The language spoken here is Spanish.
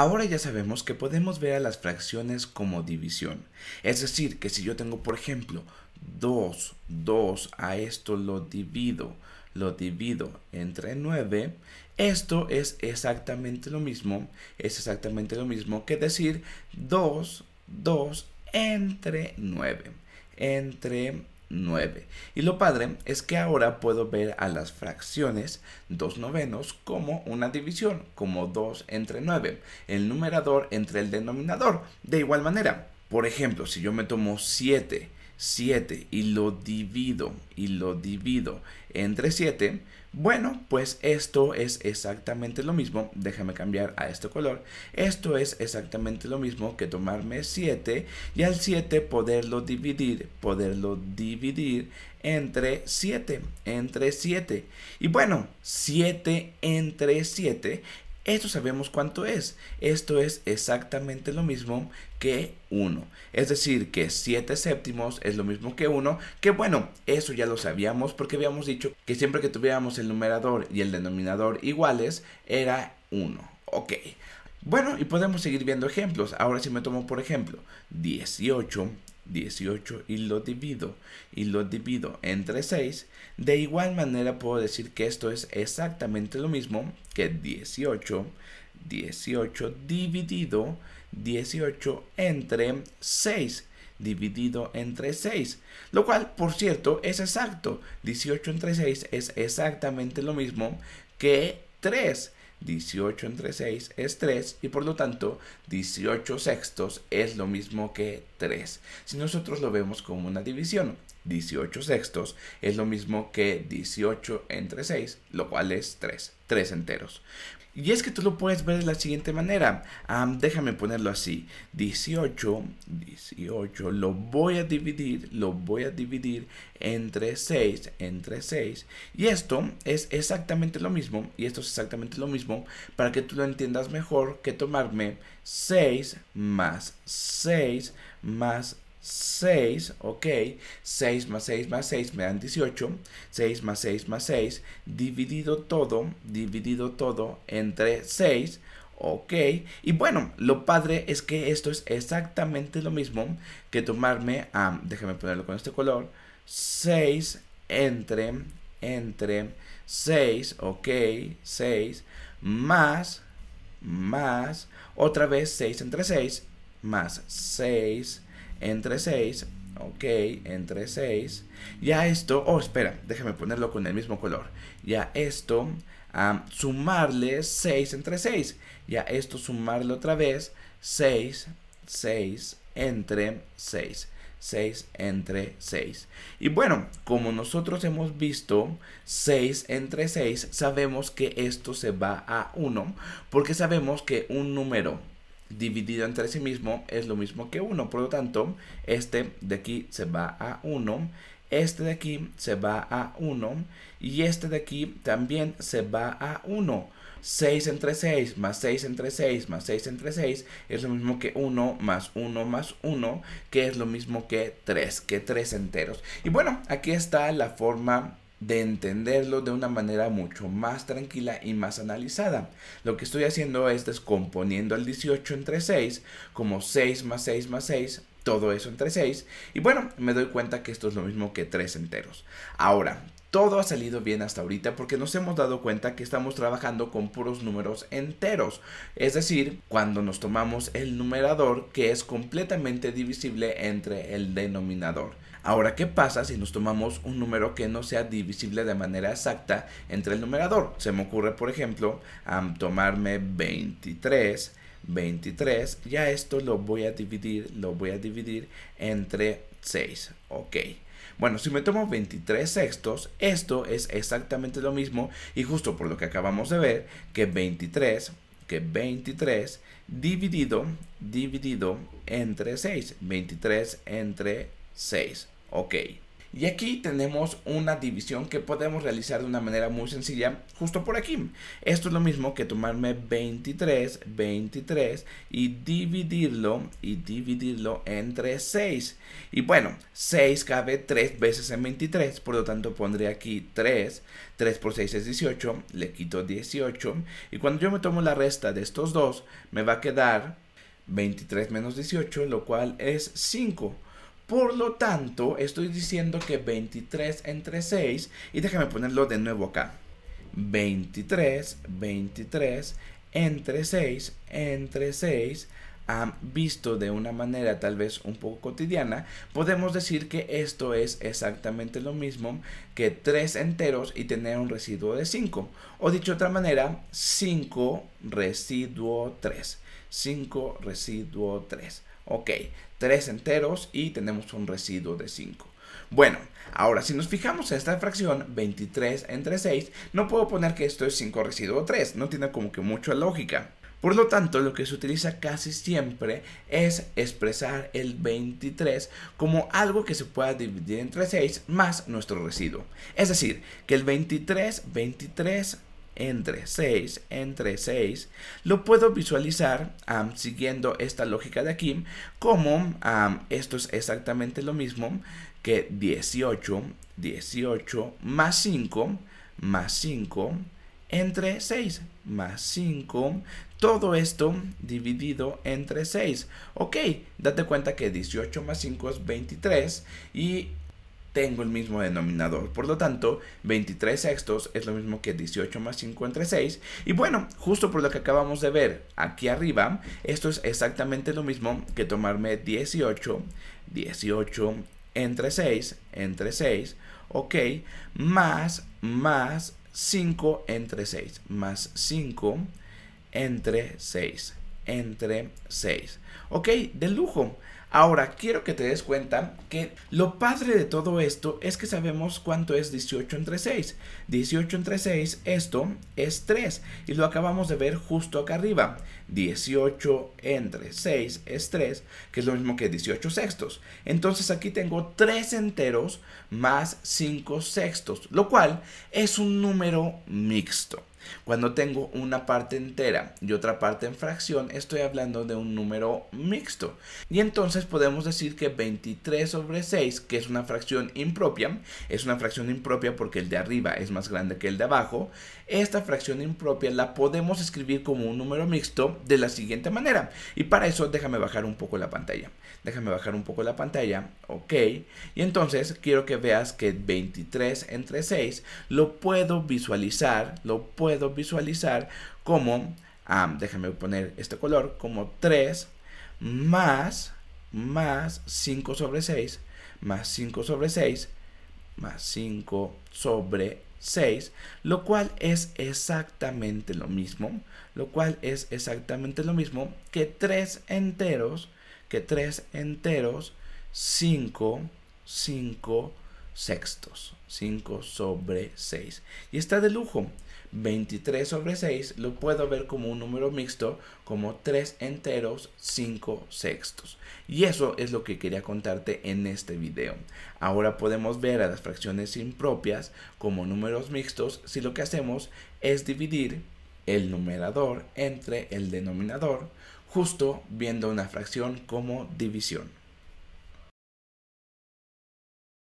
Ahora ya sabemos que podemos ver a las fracciones como división. Es decir, que si yo tengo, por ejemplo, 2, 2, a esto lo divido, lo divido entre 9, esto es exactamente lo mismo, es exactamente lo mismo que decir 2, 2 entre 9, entre 9. Y lo padre es que ahora puedo ver a las fracciones 2 novenos como una división, como 2 entre 9, el numerador entre el denominador. De igual manera, por ejemplo, si yo me tomo 7, 7 y lo divido y lo divido entre 7, bueno, pues esto es exactamente lo mismo, déjame cambiar a este color, esto es exactamente lo mismo que tomarme 7 y al 7 poderlo dividir, poderlo dividir entre 7, entre 7. Y bueno, 7 entre 7 esto sabemos cuánto es. Esto es exactamente lo mismo que 1. Es decir, que 7 séptimos es lo mismo que 1, que bueno, eso ya lo sabíamos porque habíamos dicho que siempre que tuviéramos el numerador y el denominador iguales era 1. Ok. Bueno, y podemos seguir viendo ejemplos. Ahora si me tomo por ejemplo 18 18 y lo divido y lo divido entre 6, de igual manera puedo decir que esto es exactamente lo mismo que 18, 18 dividido 18 entre 6 dividido entre 6, lo cual por cierto es exacto, 18 entre 6 es exactamente lo mismo que 3 18 entre 6 es 3 y por lo tanto 18 sextos es lo mismo que 3. Si nosotros lo vemos como una división, 18 sextos es lo mismo que 18 entre 6, lo cual es 3, 3 enteros. Y es que tú lo puedes ver de la siguiente manera. déjame ponerlo así. 18, 18, lo voy a dividir, lo voy a dividir entre 6, entre 6. Y esto es exactamente lo mismo, y esto es exactamente lo mismo, para que tú lo entiendas mejor que tomarme 6 más 6 más 6, ok, 6 más 6 más 6 me dan 18, 6 más 6 más 6, dividido todo, dividido todo entre 6, ok, y bueno, lo padre es que esto es exactamente lo mismo que tomarme, a... déjame ponerlo con este color, 6 entre, entre 6, ok, 6, más, más, otra vez 6 entre 6, más 6, entre 6, ok, entre 6. Ya esto, oh espera, déjame ponerlo con el mismo color. Ya esto, a sumarle 6 entre 6. Ya esto sumarle otra vez 6, 6 entre 6. 6 entre 6. Y bueno, como nosotros hemos visto 6 entre 6, sabemos que esto se va a 1, porque sabemos que un número dividido entre sí mismo es lo mismo que 1. Por lo tanto, este de aquí se va a 1. Este de aquí se va a 1. Y este de aquí también se va a 1. 6 entre 6 más 6 entre 6 más 6 entre 6 es lo mismo que 1 más 1 más 1, que es lo mismo que 3, que 3 enteros. Y bueno, aquí está la forma de entenderlo de una manera mucho más tranquila y más analizada. Lo que estoy haciendo es descomponiendo el 18 entre 6, como 6 más 6 más 6, todo eso entre 6, y bueno, me doy cuenta que esto es lo mismo que 3 enteros. Ahora, todo ha salido bien hasta ahorita porque nos hemos dado cuenta que estamos trabajando con puros números enteros, es decir, cuando nos tomamos el numerador que es completamente divisible entre el denominador. Ahora, ¿qué pasa si nos tomamos un número que no sea divisible de manera exacta entre el numerador? Se me ocurre, por ejemplo, tomarme 23 23, ya esto lo voy a dividir, lo voy a dividir entre 6, ok. Bueno, si me tomo 23 sextos, esto es exactamente lo mismo y justo por lo que acabamos de ver, que 23, que 23 dividido, dividido entre 6, 23 entre 6, ok. Y aquí tenemos una división que podemos realizar de una manera muy sencilla justo por aquí. Esto es lo mismo que tomarme 23, 23 y dividirlo y dividirlo entre 6. Y bueno, 6 cabe 3 veces en 23, por lo tanto pondré aquí 3. 3 por 6 es 18, le quito 18. Y cuando yo me tomo la resta de estos dos, me va a quedar 23 menos 18, lo cual es 5. Por lo tanto, estoy diciendo que 23 entre 6, y déjame ponerlo de nuevo acá. 23, 23 entre 6, entre 6, visto de una manera tal vez un poco cotidiana, podemos decir que esto es exactamente lo mismo que 3 enteros y tener un residuo de 5. O dicho de otra manera, 5 residuo 3. 5 residuo 3. Ok, 3 enteros y tenemos un residuo de 5. Bueno, ahora si nos fijamos en esta fracción 23 entre 6, no puedo poner que esto es 5 residuo 3, no tiene como que mucha lógica. Por lo tanto, lo que se utiliza casi siempre es expresar el 23 como algo que se pueda dividir entre 6 más nuestro residuo. Es decir, que el 23, 23 entre 6, entre 6, lo puedo visualizar siguiendo esta lógica de aquí como esto es exactamente lo mismo que 18, 18 más 5, más 5 entre 6, más 5, todo esto dividido entre 6. Ok, date cuenta que 18 más 5 es 23 y tengo el mismo denominador. Por lo tanto, 23 sextos es lo mismo que 18 más 5 entre 6. Y bueno, justo por lo que acabamos de ver aquí arriba, esto es exactamente lo mismo que tomarme 18, 18 entre 6, entre 6, ok, más, más 5 entre 6, más 5 entre 6, entre 6. Ok, de lujo. Ahora, quiero que te des cuenta que lo padre de todo esto es que sabemos cuánto es 18 entre 6. 18 entre 6, esto es 3 y lo acabamos de ver justo acá arriba. 18 entre 6 es 3, que es lo mismo que 18 sextos. Entonces aquí tengo 3 enteros más 5 sextos, lo cual es un número mixto. Cuando tengo una parte entera y otra parte en fracción, estoy hablando de un número mixto. Y entonces podemos decir que 23 sobre 6, que es una fracción impropia, es una fracción impropia porque el de arriba es más grande que el de abajo, esta fracción impropia la podemos escribir como un número mixto de la siguiente manera. Y para eso déjame bajar un poco la pantalla. Déjame bajar un poco la pantalla, ok. Y entonces quiero que veas que 23 entre 6 lo puedo visualizar, lo puedo visualizar como, déjame poner este color, como 3 más, más 5 sobre 6, más 5 sobre 6, más 5 sobre 6, lo cual es exactamente lo mismo, lo cual es exactamente lo mismo que 3 enteros, que 3 enteros, 5, 5 sextos. 5 sobre 6. Y está de lujo. 23 sobre 6 lo puedo ver como un número mixto, como 3 enteros, 5 sextos. Y eso es lo que quería contarte en este video. Ahora podemos ver a las fracciones impropias como números mixtos si lo que hacemos es dividir el numerador entre el denominador, justo viendo una fracción como división.